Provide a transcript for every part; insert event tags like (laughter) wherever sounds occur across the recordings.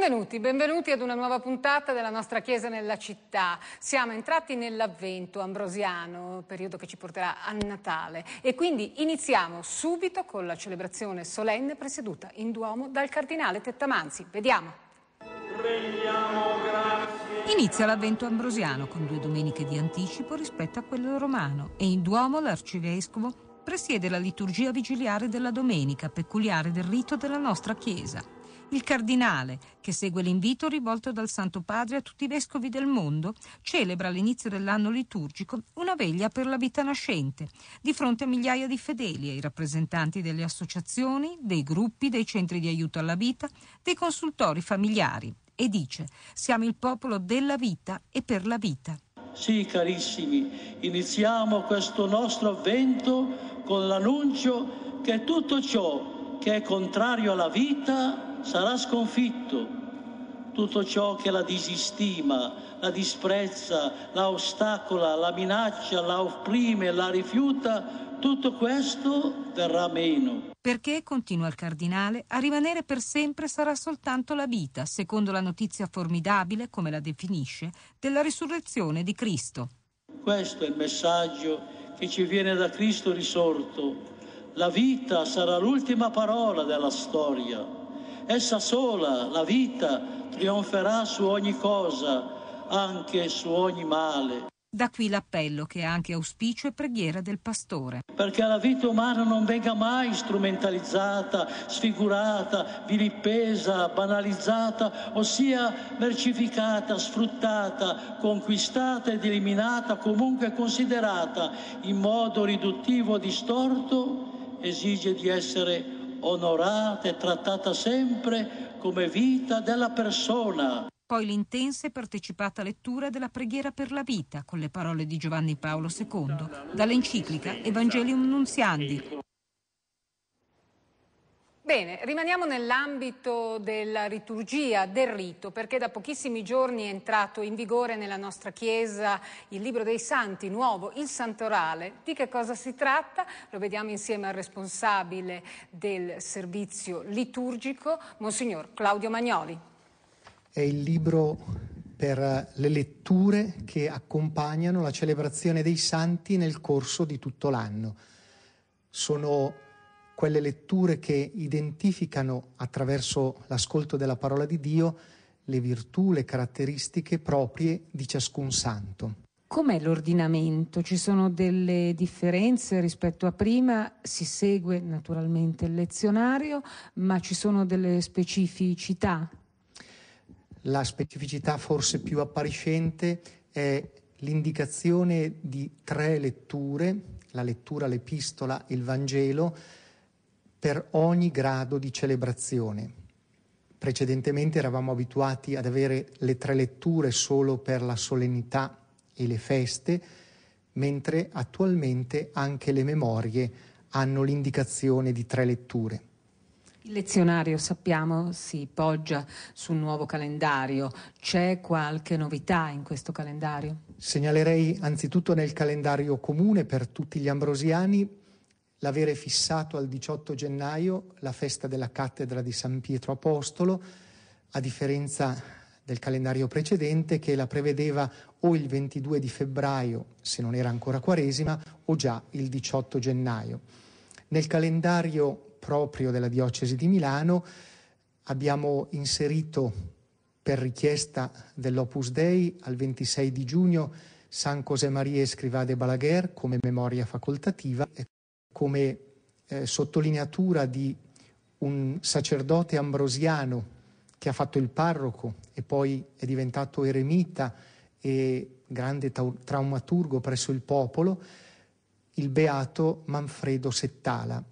Benvenuti, benvenuti ad una nuova puntata della nostra Chiesa nella città. Siamo entrati nell'avvento ambrosiano, periodo che ci porterà a Natale e quindi iniziamo subito con la celebrazione solenne presieduta in Duomo dal Cardinale Tettamanzi. Vediamo. Inizia l'avvento ambrosiano con due domeniche di anticipo rispetto a quello romano e in Duomo l'arcivescovo presiede la liturgia vigiliare della domenica, peculiare del rito della nostra Chiesa. Il cardinale, che segue l'invito rivolto dal Santo Padre a tutti i vescovi del mondo, celebra all'inizio dell'anno liturgico una veglia per la vita nascente, di fronte a migliaia di fedeli, ai rappresentanti delle associazioni, dei gruppi, dei centri di aiuto alla vita, dei consultori familiari e dice siamo il popolo della vita e per la vita. Sì, carissimi, iniziamo questo nostro avvento con l'annuncio che tutto ciò che è contrario alla vita sarà sconfitto. Tutto ciò che la disistima, la disprezza, la ostacola, la minaccia, la opprime, la rifiuta, tutto questo verrà meno. Perché, continua il cardinale, a rimanere per sempre sarà soltanto la vita, secondo la notizia formidabile, come la definisce, della risurrezione di Cristo. Questo è il messaggio che ci viene da Cristo risorto. La vita sarà l'ultima parola della storia. Essa sola, la vita, trionferà su ogni cosa, anche su ogni male. Da qui l'appello che è anche auspicio e preghiera del pastore. Perché la vita umana non venga mai strumentalizzata, sfigurata, vilippesa, banalizzata, ossia mercificata, sfruttata, conquistata ed eliminata, comunque considerata in modo riduttivo o distorto, esige di essere onorata e trattata sempre come vita della persona. Poi l'intensa e partecipata lettura della preghiera per la vita con le parole di Giovanni Paolo II dall'enciclica Evangelium Nunziandi. Bene, rimaniamo nell'ambito della liturgia, del rito, perché da pochissimi giorni è entrato in vigore nella nostra Chiesa il Libro dei Santi, nuovo, il Santorale. Di che cosa si tratta? Lo vediamo insieme al responsabile del servizio liturgico, Monsignor Claudio Magnoli. È il libro per le letture che accompagnano la celebrazione dei Santi nel corso di tutto l'anno. Sono quelle letture che identificano attraverso l'ascolto della parola di Dio le virtù, le caratteristiche proprie di ciascun santo. Com'è l'ordinamento? Ci sono delle differenze rispetto a prima? Si segue naturalmente il lezionario, ma ci sono delle specificità? La specificità forse più appariscente è l'indicazione di tre letture, la lettura, l'epistola, il Vangelo, per ogni grado di celebrazione. Precedentemente eravamo abituati ad avere le tre letture solo per la solennità e le feste, mentre attualmente anche le memorie hanno l'indicazione di tre letture. Il lezionario, sappiamo, si poggia sul nuovo calendario. C'è qualche novità in questo calendario? Segnalerei anzitutto nel calendario comune per tutti gli ambrosiani l'avere fissato al 18 gennaio la festa della cattedra di San Pietro Apostolo, a differenza del calendario precedente che la prevedeva o il 22 di febbraio, se non era ancora quaresima, o già il 18 gennaio. Nel calendario proprio della diocesi di Milano abbiamo inserito per richiesta dell'Opus Dei al 26 di giugno San José Maria Escrivá de Balaguer come memoria facoltativa come eh, sottolineatura di un sacerdote ambrosiano che ha fatto il parroco e poi è diventato eremita e grande ta- traumaturgo presso il popolo, il beato Manfredo Settala,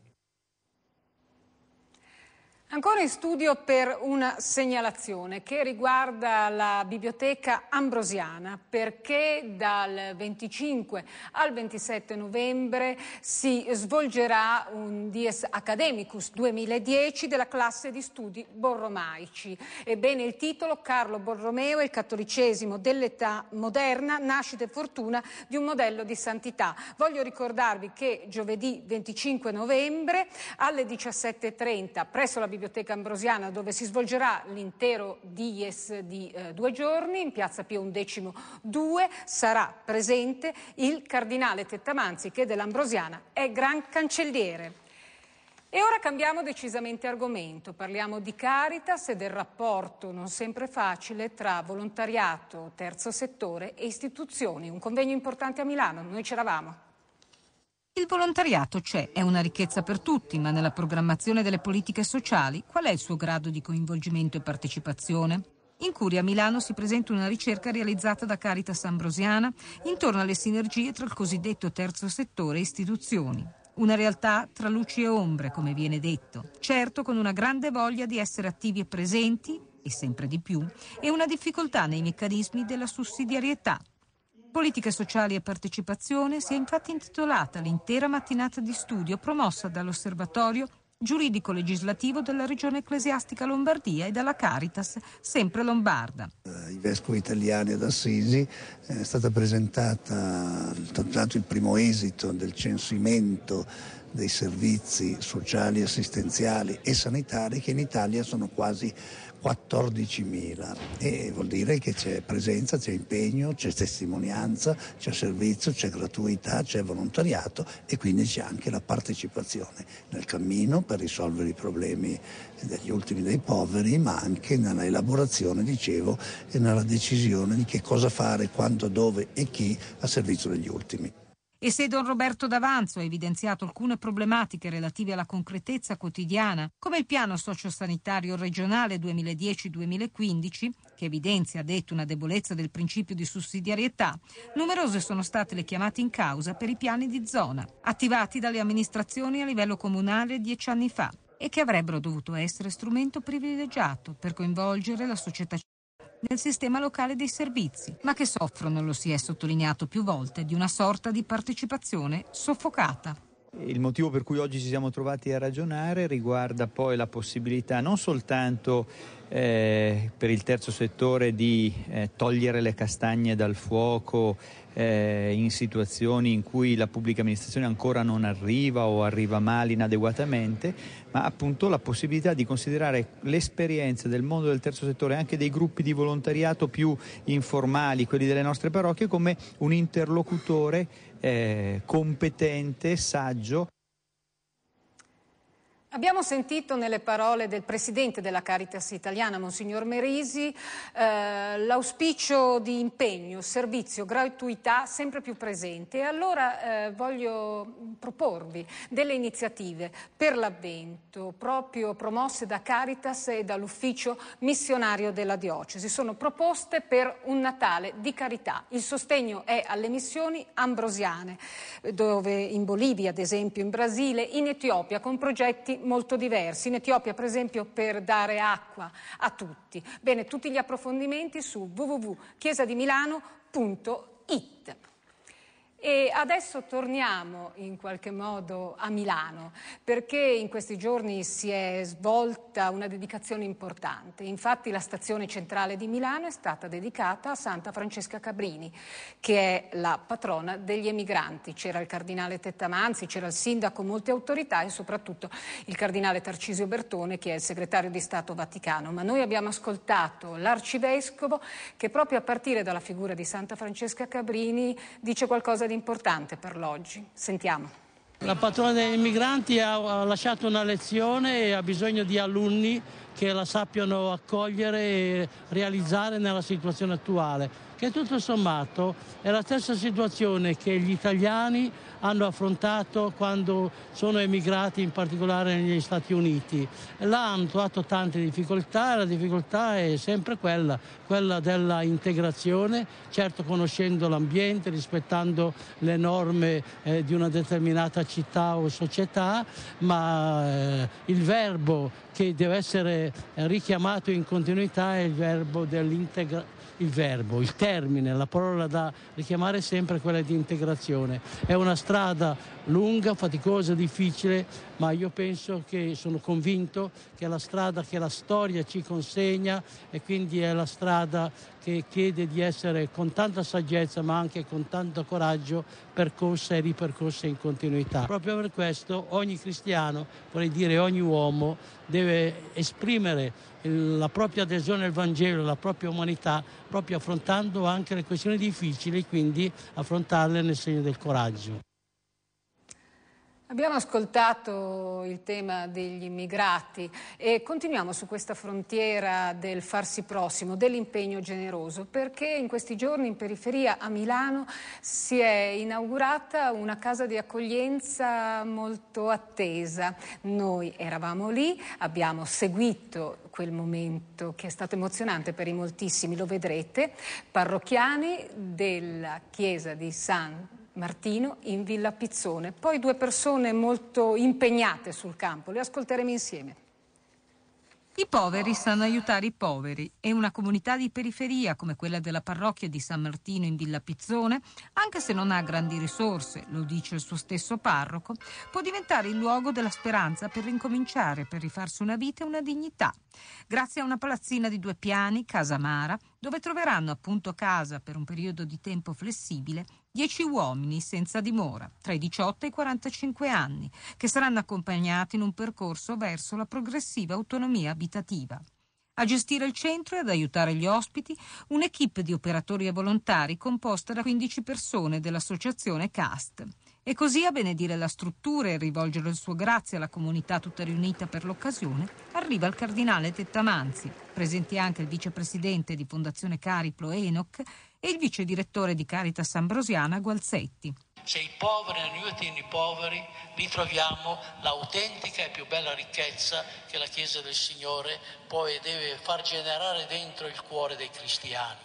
Ancora in studio per una segnalazione che riguarda la biblioteca ambrosiana perché dal 25 al 27 novembre si svolgerà un Dies Academicus 2010 della classe di studi borromaici. Ebbene il titolo Carlo Borromeo e il cattolicesimo dell'età moderna, nascita e fortuna di un modello di santità. Voglio ricordarvi che giovedì 25 novembre alle 17.30 presso la biblioteca Biblioteca Ambrosiana dove si svolgerà l'intero DIES di eh, due giorni in piazza Pio XI Due sarà presente il cardinale Tettamanzi che dell'Ambrosiana è gran cancelliere. E ora cambiamo decisamente argomento, parliamo di Caritas e del rapporto non sempre facile tra volontariato, terzo settore e istituzioni. Un convegno importante a Milano, noi c'eravamo. Il volontariato c'è, cioè, è una ricchezza per tutti, ma nella programmazione delle politiche sociali qual è il suo grado di coinvolgimento e partecipazione? In Curia a Milano si presenta una ricerca realizzata da Caritas Ambrosiana intorno alle sinergie tra il cosiddetto terzo settore e istituzioni. Una realtà tra luci e ombre, come viene detto, certo con una grande voglia di essere attivi e presenti, e sempre di più, e una difficoltà nei meccanismi della sussidiarietà, Politiche sociali e partecipazione si è infatti intitolata l'intera mattinata di studio promossa dall'Osservatorio giuridico legislativo della regione ecclesiastica Lombardia e dalla Caritas, sempre lombarda. Eh, I vescovi italiani ad Assisi eh, è stata presentata il primo esito del censimento dei servizi sociali, assistenziali e sanitari che in Italia sono quasi 14.000 e vuol dire che c'è presenza, c'è impegno, c'è testimonianza, c'è servizio, c'è gratuità, c'è volontariato e quindi c'è anche la partecipazione nel cammino per risolvere i problemi degli ultimi dei poveri, ma anche nella elaborazione, dicevo, e nella decisione di che cosa fare, quando, dove e chi a servizio degli ultimi. E se Don Roberto D'Avanzo ha evidenziato alcune problematiche relative alla concretezza quotidiana, come il piano sociosanitario regionale 2010-2015, che evidenzia, ha detto, una debolezza del principio di sussidiarietà, numerose sono state le chiamate in causa per i piani di zona, attivati dalle amministrazioni a livello comunale dieci anni fa e che avrebbero dovuto essere strumento privilegiato per coinvolgere la società civile nel sistema locale dei servizi, ma che soffrono, lo si è sottolineato più volte, di una sorta di partecipazione soffocata. Il motivo per cui oggi ci siamo trovati a ragionare riguarda poi la possibilità non soltanto eh, per il terzo settore di eh, togliere le castagne dal fuoco eh, in situazioni in cui la pubblica amministrazione ancora non arriva o arriva male inadeguatamente, ma appunto la possibilità di considerare l'esperienza del mondo del terzo settore, anche dei gruppi di volontariato più informali, quelli delle nostre parrocchie, come un interlocutore eh, competente, saggio Abbiamo sentito nelle parole del Presidente della Caritas italiana, Monsignor Merisi, eh, l'auspicio di impegno, servizio, gratuità sempre più presente. allora eh, voglio proporvi delle iniziative per l'avvento, proprio promosse da Caritas e dall'ufficio missionario della Diocesi. Sono proposte per un Natale di carità. Il sostegno è alle missioni ambrosiane, eh, dove in Bolivia, ad esempio, in Brasile, in Etiopia, con progetti molto diversi. In Etiopia, per esempio, per dare acqua a tutti. Bene, tutti gli approfondimenti su www.chiesadimilano.it. E adesso torniamo in qualche modo a Milano, perché in questi giorni si è svolta una dedicazione importante. Infatti la stazione centrale di Milano è stata dedicata a Santa Francesca Cabrini, che è la patrona degli emigranti. C'era il cardinale Tettamanzi, c'era il sindaco, molte autorità e soprattutto il cardinale Tarcisio Bertone, che è il segretario di Stato Vaticano. Ma noi abbiamo ascoltato l'arcivescovo che proprio a partire dalla figura di Santa Francesca Cabrini dice qualcosa di importante per l'oggi. Sentiamo. La patrona dei migranti ha lasciato una lezione e ha bisogno di alunni che la sappiano accogliere e realizzare nella situazione attuale, che tutto sommato è la stessa situazione che gli italiani hanno affrontato quando sono emigrati in particolare negli Stati Uniti. Là hanno trovato tante difficoltà e la difficoltà è sempre quella, quella della integrazione, certo conoscendo l'ambiente, rispettando le norme eh, di una determinata città o società, ma eh, il verbo che deve essere richiamato in continuità è il verbo dell'integrazione il verbo, il termine, la parola da richiamare sempre è quella di integrazione. È una strada lunga, faticosa, difficile, ma io penso che sono convinto che è la strada che la storia ci consegna e quindi è la strada che chiede di essere con tanta saggezza ma anche con tanto coraggio percorsa e ripercorsa in continuità. Proprio per questo ogni cristiano, vorrei dire ogni uomo, deve esprimere la propria adesione al Vangelo, la propria umanità, proprio affrontando anche le questioni difficili, quindi affrontarle nel segno del coraggio. Abbiamo ascoltato il tema degli immigrati e continuiamo su questa frontiera del farsi prossimo, dell'impegno generoso, perché in questi giorni in periferia a Milano si è inaugurata una casa di accoglienza molto attesa. Noi eravamo lì, abbiamo seguito quel momento che è stato emozionante per i moltissimi, lo vedrete, parrocchiani della chiesa di San Martino in Villa Pizzone. Poi due persone molto impegnate sul campo, le ascolteremo insieme. I poveri sanno aiutare i poveri e una comunità di periferia come quella della parrocchia di San Martino in Villa Pizzone, anche se non ha grandi risorse, lo dice il suo stesso parroco, può diventare il luogo della speranza per ricominciare, per rifarsi una vita e una dignità grazie a una palazzina di due piani, Casa Mara, dove troveranno appunto casa per un periodo di tempo flessibile dieci uomini senza dimora, tra i 18 e i 45 anni, che saranno accompagnati in un percorso verso la progressiva autonomia abitativa. A gestire il centro e ad aiutare gli ospiti un'equipe di operatori e volontari composta da 15 persone dell'associazione CAST e così a benedire la struttura e rivolgere il suo grazie alla comunità tutta riunita per l'occasione, arriva il cardinale Tettamanzi, presenti anche il vicepresidente di Fondazione Cariplo Enoch e il vice direttore di Caritas Ambrosiana Gualzetti. Se i poveri aiutano i poveri, ritroviamo l'autentica e più bella ricchezza che la Chiesa del Signore può e deve far generare dentro il cuore dei cristiani.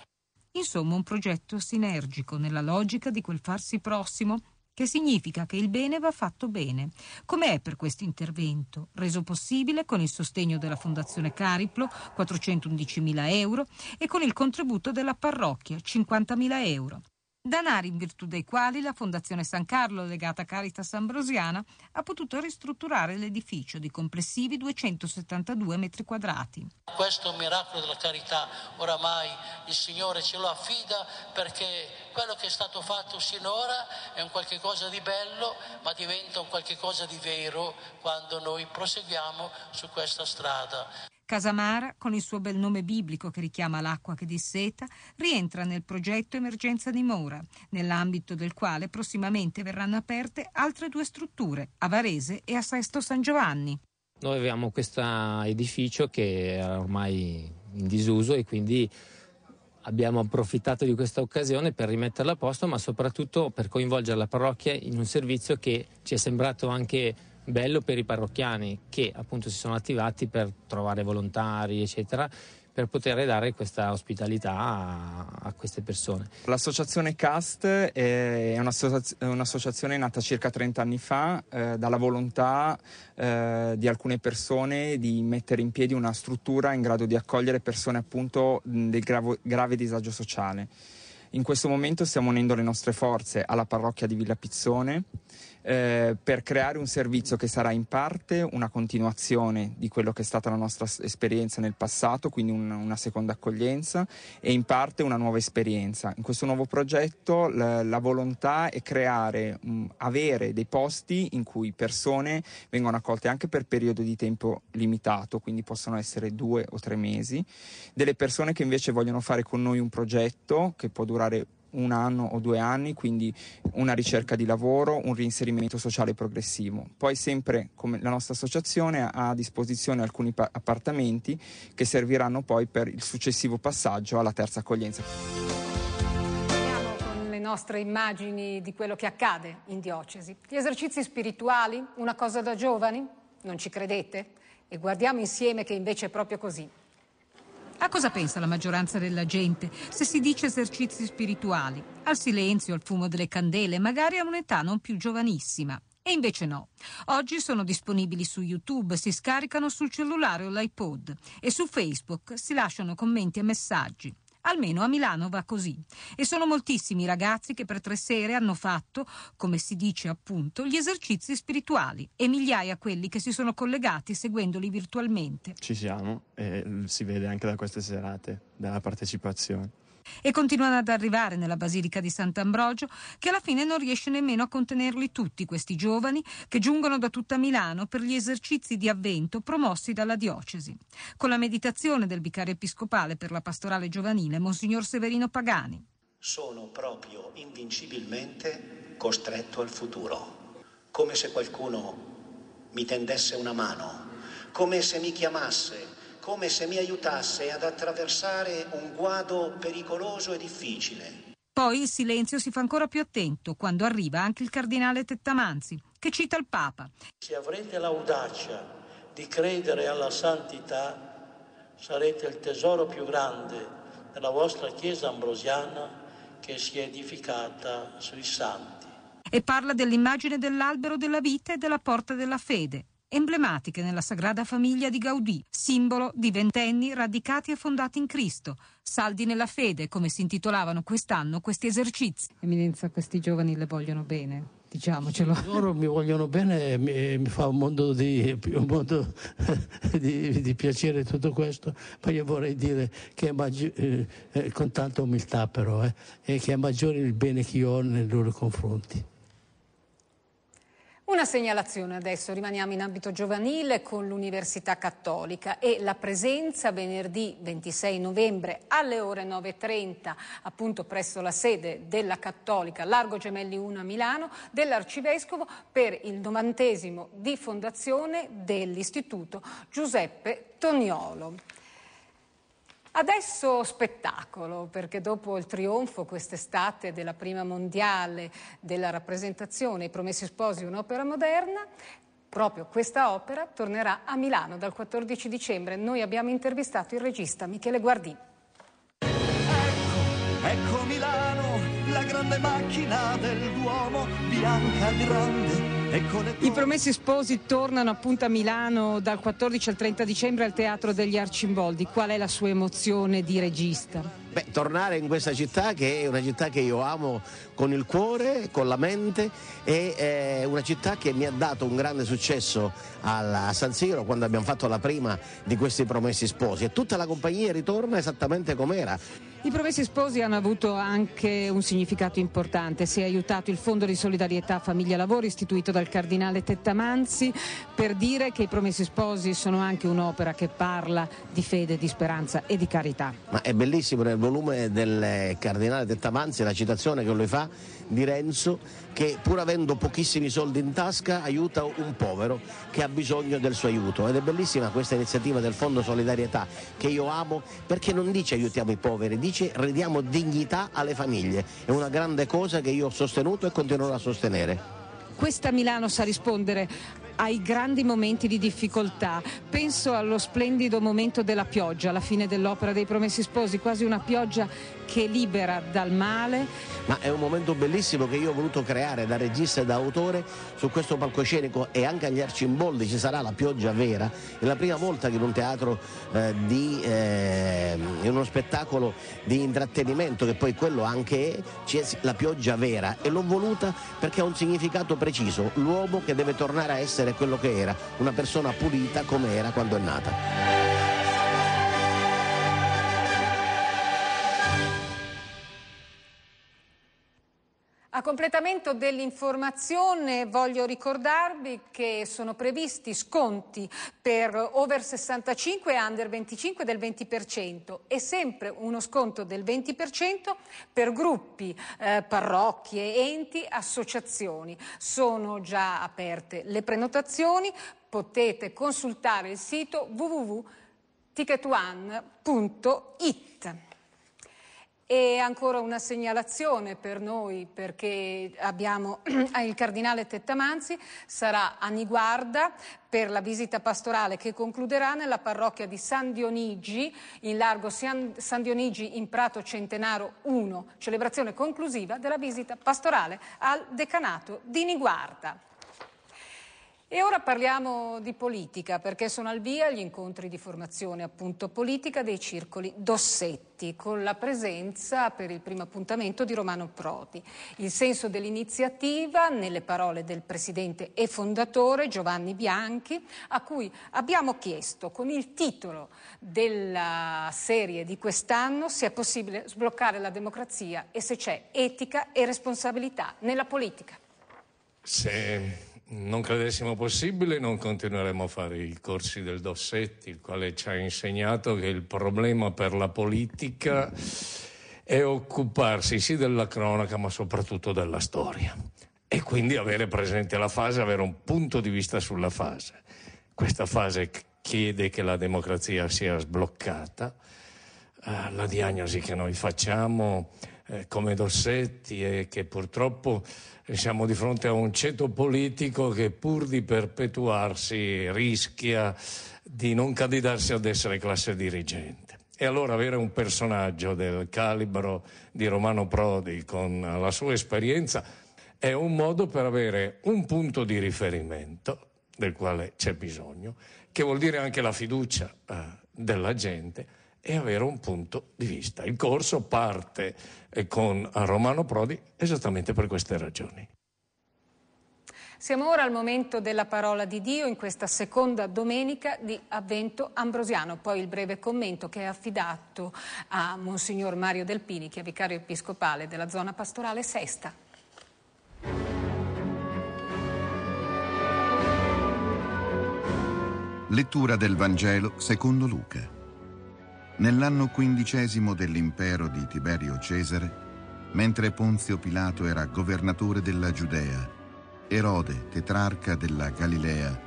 Insomma, un progetto sinergico nella logica di quel farsi prossimo che significa che il bene va fatto bene. Com'è per questo intervento, reso possibile con il sostegno della Fondazione Cariplo, 411.000 euro, e con il contributo della parrocchia, 50.000 euro. Danari in virtù dei quali la Fondazione San Carlo, legata a Caritas Ambrosiana, ha potuto ristrutturare l'edificio di complessivi 272 metri quadrati. Questo miracolo della carità oramai il Signore ce lo affida perché quello che è stato fatto sinora è un qualche cosa di bello, ma diventa un qualche cosa di vero quando noi proseguiamo su questa strada. Casamara, con il suo bel nome biblico che richiama l'acqua che disseta, rientra nel progetto Emergenza di Mora, nell'ambito del quale prossimamente verranno aperte altre due strutture, a Varese e a Sesto San Giovanni. Noi avevamo questo edificio che era ormai in disuso e quindi abbiamo approfittato di questa occasione per rimetterla a posto, ma soprattutto per coinvolgere la parrocchia in un servizio che ci è sembrato anche bello per i parrocchiani che appunto si sono attivati per trovare volontari, eccetera, per poter dare questa ospitalità a, a queste persone. L'associazione CAST è un'associazione nata circa 30 anni fa eh, dalla volontà eh, di alcune persone di mettere in piedi una struttura in grado di accogliere persone appunto del gravo, grave disagio sociale. In questo momento stiamo unendo le nostre forze alla parrocchia di Villa Pizzone eh, per creare un servizio che sarà in parte una continuazione di quello che è stata la nostra esperienza nel passato, quindi un, una seconda accoglienza, e in parte una nuova esperienza. In questo nuovo progetto la, la volontà è creare, mh, mm, avere dei posti in cui persone vengono accolte anche per periodo di tempo limitato, quindi possono essere due o tre mesi, delle persone che invece vogliono fare con noi un progetto che può durare un anno o due anni, quindi una ricerca di lavoro, un reinserimento sociale progressivo. Poi sempre come la nostra associazione ha a disposizione alcuni appartamenti che serviranno poi per il successivo passaggio alla terza accoglienza nostre immagini di quello che accade in diocesi. Gli esercizi spirituali, una cosa da giovani? Non ci credete? E guardiamo insieme che invece è proprio così. A cosa pensa la maggioranza della gente se si dice esercizi spirituali? Al silenzio, al fumo delle candele, magari a un'età non più giovanissima. E invece no. Oggi sono disponibili su YouTube, si scaricano sul cellulare o l'iPod e su Facebook si lasciano commenti e messaggi. Almeno a Milano va così. E sono moltissimi i ragazzi che per tre sere hanno fatto, come si dice appunto, gli esercizi spirituali e migliaia quelli che si sono collegati seguendoli virtualmente. Ci siamo e si vede anche da queste serate, dalla partecipazione. E continuano ad arrivare nella Basilica di Sant'Ambrogio, che alla fine non riesce nemmeno a contenerli tutti questi giovani che giungono da tutta Milano per gli esercizi di avvento promossi dalla diocesi. Con la meditazione del vicario episcopale per la pastorale giovanile, Monsignor Severino Pagani. Sono proprio invincibilmente costretto al futuro, come se qualcuno mi tendesse una mano, come se mi chiamasse come se mi aiutasse ad attraversare un guado pericoloso e difficile. Poi il silenzio si fa ancora più attento quando arriva anche il cardinale Tettamanzi, che cita il Papa. Se avrete l'audacia di credere alla santità, sarete il tesoro più grande della vostra Chiesa ambrosiana che si è edificata sui santi. E parla dell'immagine dell'albero della vita e della porta della fede, emblematiche nella Sagrada Famiglia di Gaudì, simbolo di ventenni radicati e fondati in Cristo, saldi nella fede, come si intitolavano quest'anno questi esercizi. Eminenza, questi giovani le vogliono bene. Diciamocelo. Loro mi vogliono bene e mi, mi fa un mondo, di, un mondo (laughs) di, di, piacere tutto questo, ma io vorrei dire che maggiore, eh, eh, con tanta umiltà però, eh, che è maggiore il bene che io ho nei loro confronti. Una segnalazione adesso, rimaniamo in ambito giovanile con l'Università Cattolica e la presenza venerdì 26 novembre alle ore 9.30 appunto presso la sede della Cattolica Largo Gemelli 1 a Milano dell'Arcivescovo per il novantesimo di fondazione dell'Istituto Giuseppe Toniolo. Adesso spettacolo, perché dopo il trionfo quest'estate della prima mondiale della rappresentazione I Promessi Sposi, un'opera moderna, proprio questa opera tornerà a Milano dal 14 dicembre. Noi abbiamo intervistato il regista Michele Guardini. Ecco, ecco Milano, la grande macchina del Duomo, bianca grande i Promessi Sposi tornano appunto a Milano dal 14 al 30 dicembre al Teatro degli Arcimboldi. Qual è la sua emozione di regista? Beh, tornare in questa città che è una città che io amo con il cuore, con la mente e è eh, una città che mi ha dato un grande successo alla, a San Siro quando abbiamo fatto la prima di questi Promessi Sposi e tutta la compagnia ritorna esattamente com'era. I promessi sposi hanno avuto anche un significato importante, si è aiutato il Fondo di solidarietà Famiglia Lavoro istituito dal cardinale Tettamanzi per dire che i promessi sposi sono anche un'opera che parla di fede, di speranza e di carità. Ma è bellissimo nel volume del cardinale Tettamanzi la citazione che lui fa di Renzo che pur avendo pochissimi soldi in tasca aiuta un povero che ha bisogno del suo aiuto ed è bellissima questa iniziativa del Fondo Solidarietà che io amo perché non dice aiutiamo i poveri, dice felice, ridiamo dignità alle famiglie. È una grande cosa che io ho sostenuto e continuerò a sostenere. Questa Milano sa rispondere ai grandi momenti di difficoltà. Penso allo splendido momento della pioggia alla fine dell'opera dei Promessi Sposi, quasi una pioggia che libera dal male. Ma è un momento bellissimo che io ho voluto creare da regista e da autore su questo palcoscenico e anche agli Arcimboldi ci sarà la pioggia vera. È la prima volta che in un teatro, eh, di, eh, in uno spettacolo di intrattenimento, che poi quello anche è, c'è la pioggia vera e l'ho voluta perché ha un significato preciso, l'uomo che deve tornare a essere quello che era, una persona pulita come era quando è nata. completamento dell'informazione voglio ricordarvi che sono previsti sconti per over 65 e under 25 del 20% e sempre uno sconto del 20% per gruppi, eh, parrocchie, enti, associazioni. Sono già aperte le prenotazioni, potete consultare il sito www.ticketone.it. E ancora una segnalazione per noi, perché abbiamo (clears throat) il cardinale Tettamanzi, sarà a Niguarda per la visita pastorale che concluderà nella parrocchia di San Dionigi, in largo San Dionigi in Prato Centenaro 1, celebrazione conclusiva della visita pastorale al decanato di Niguarda. E ora parliamo di politica, perché sono al via gli incontri di formazione appunto politica dei circoli Dossetti, con la presenza per il primo appuntamento di Romano Prodi. Il senso dell'iniziativa, nelle parole del presidente e fondatore Giovanni Bianchi, a cui abbiamo chiesto con il titolo della serie di quest'anno se è possibile sbloccare la democrazia e se c'è etica e responsabilità nella politica. Se non credessimo possibile non continueremmo a fare i corsi del Dossetti, il quale ci ha insegnato che il problema per la politica è occuparsi sì della cronaca ma soprattutto della storia e quindi avere presente la fase, avere un punto di vista sulla fase. Questa fase chiede che la democrazia sia sbloccata, eh, la diagnosi che noi facciamo eh, come Dossetti è che purtroppo siamo di fronte a un ceto politico che pur di perpetuarsi rischia di non candidarsi ad essere classe dirigente. E allora avere un personaggio del calibro di Romano Prodi con la sua esperienza è un modo per avere un punto di riferimento del quale c'è bisogno, che vuol dire anche la fiducia eh, della gente e avere un punto di vista. Il corso parte eh, con Romano Prodi esattamente per queste ragioni. Siamo ora al momento della parola di Dio in questa seconda domenica di Avvento Ambrosiano, poi il breve commento che è affidato a Monsignor Mario Delpini, che è vicario episcopale della zona pastorale Sesta. Lettura del Vangelo secondo Luca. Nell'anno quindicesimo dell'impero di Tiberio Cesare, mentre Ponzio Pilato era governatore della Giudea, Erode, tetrarca della Galilea,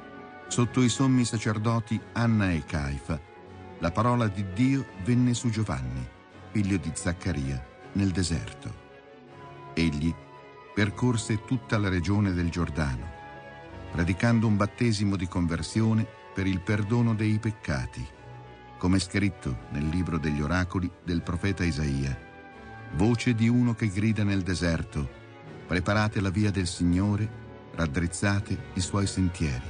sotto i sommi sacerdoti Anna e Caifa, la parola di Dio venne su Giovanni, figlio di Zaccaria, nel deserto. Egli percorse tutta la regione del Giordano, predicando un battesimo di conversione per il perdono dei peccati come scritto nel libro degli oracoli del profeta Isaia. Voce di uno che grida nel deserto, preparate la via del Signore, raddrizzate i suoi sentieri.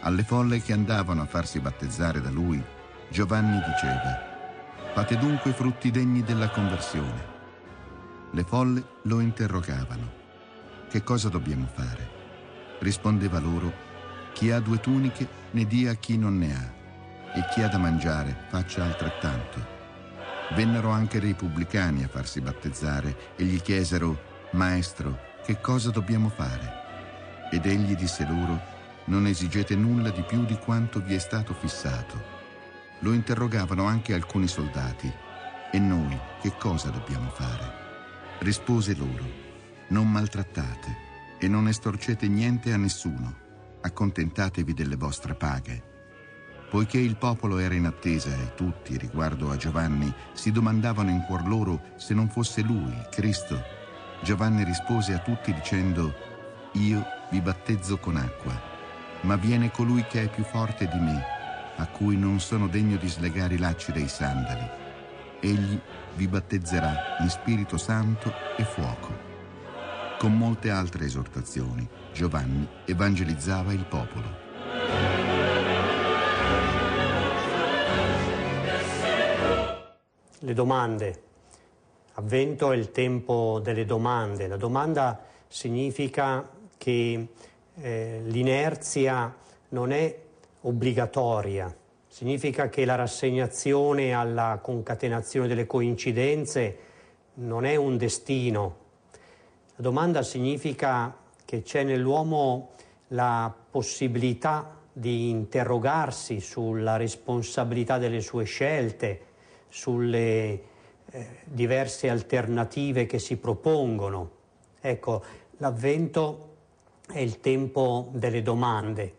Alle folle che andavano a farsi battezzare da lui, Giovanni diceva, fate dunque frutti degni della conversione. Le folle lo interrogavano, che cosa dobbiamo fare? Rispondeva loro, chi ha due tuniche ne dia a chi non ne ha e chi ha da mangiare faccia altrettanto. Vennero anche dei pubblicani a farsi battezzare e gli chiesero, Maestro, che cosa dobbiamo fare? Ed egli disse loro, Non esigete nulla di più di quanto vi è stato fissato. Lo interrogavano anche alcuni soldati, E noi che cosa dobbiamo fare? Rispose loro, Non maltrattate e non estorcete niente a nessuno, accontentatevi delle vostre paghe. Poiché il popolo era in attesa e tutti, riguardo a Giovanni, si domandavano in cuor loro se non fosse lui, il Cristo, Giovanni rispose a tutti dicendo, Io vi battezzo con acqua, ma viene colui che è più forte di me, a cui non sono degno di slegare i lacci dei sandali. Egli vi battezzerà in Spirito Santo e fuoco. Con molte altre esortazioni, Giovanni evangelizzava il popolo. le domande. Avvento è il tempo delle domande. La domanda significa che eh, l'inerzia non è obbligatoria, significa che la rassegnazione alla concatenazione delle coincidenze non è un destino. La domanda significa che c'è nell'uomo la possibilità di interrogarsi sulla responsabilità delle sue scelte, sulle eh, diverse alternative che si propongono. Ecco, l'avvento è il tempo delle domande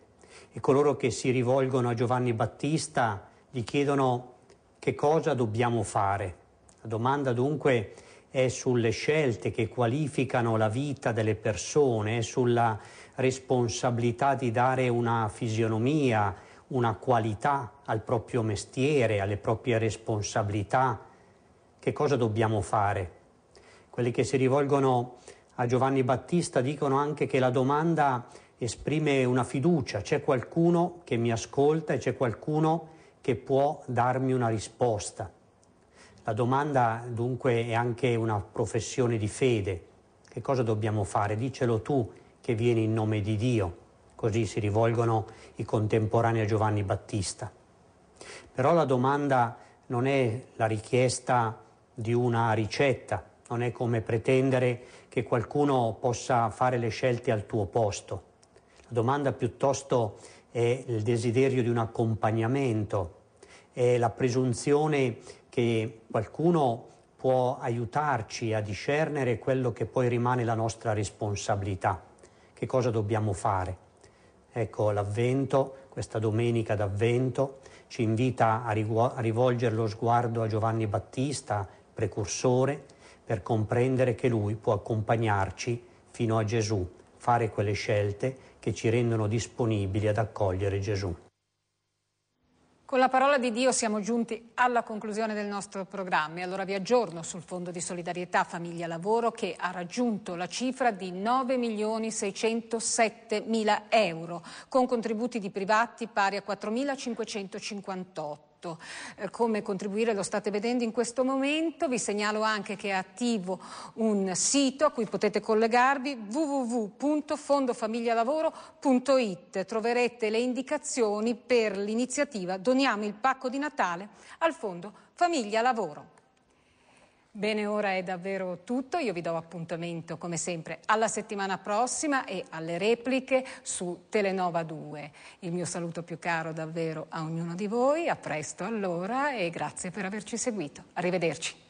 e coloro che si rivolgono a Giovanni Battista gli chiedono che cosa dobbiamo fare. La domanda dunque è sulle scelte che qualificano la vita delle persone, sulla responsabilità di dare una fisionomia una qualità al proprio mestiere, alle proprie responsabilità, che cosa dobbiamo fare? Quelli che si rivolgono a Giovanni Battista dicono anche che la domanda esprime una fiducia, c'è qualcuno che mi ascolta e c'è qualcuno che può darmi una risposta. La domanda dunque è anche una professione di fede. Che cosa dobbiamo fare? Dicelo tu che vieni in nome di Dio. Così si rivolgono i contemporanei a Giovanni Battista. Però la domanda non è la richiesta di una ricetta, non è come pretendere che qualcuno possa fare le scelte al tuo posto. La domanda piuttosto è il desiderio di un accompagnamento, è la presunzione che qualcuno può aiutarci a discernere quello che poi rimane la nostra responsabilità, che cosa dobbiamo fare. Ecco, l'Avvento, questa domenica d'Avvento, ci invita a, a rivolgere lo sguardo a Giovanni Battista, precursore, per comprendere che lui può accompagnarci fino a Gesù, fare quelle scelte che ci rendono disponibili ad accogliere Gesù. Con la parola di Dio siamo giunti alla conclusione del nostro programma e allora vi aggiorno sul Fondo di solidarietà Famiglia Lavoro che ha raggiunto la cifra di 9 milioni 607 mila euro con contributi di privati pari a 4.558 sotto eh, come contribuire, lo state vedendo in questo momento. Vi segnalo anche che è attivo un sito a cui potete collegarvi www.fondofamiglialavoro.it, Troverete le indicazioni per l'iniziativa Doniamo il pacco di Natale al Fondo Famiglia Lavoro. Bene, ora è davvero tutto. Io vi do appuntamento, come sempre, alla settimana prossima e alle repliche su Telenova 2. Il mio saluto più caro davvero a ognuno di voi. A presto allora e grazie per averci seguito. Arrivederci.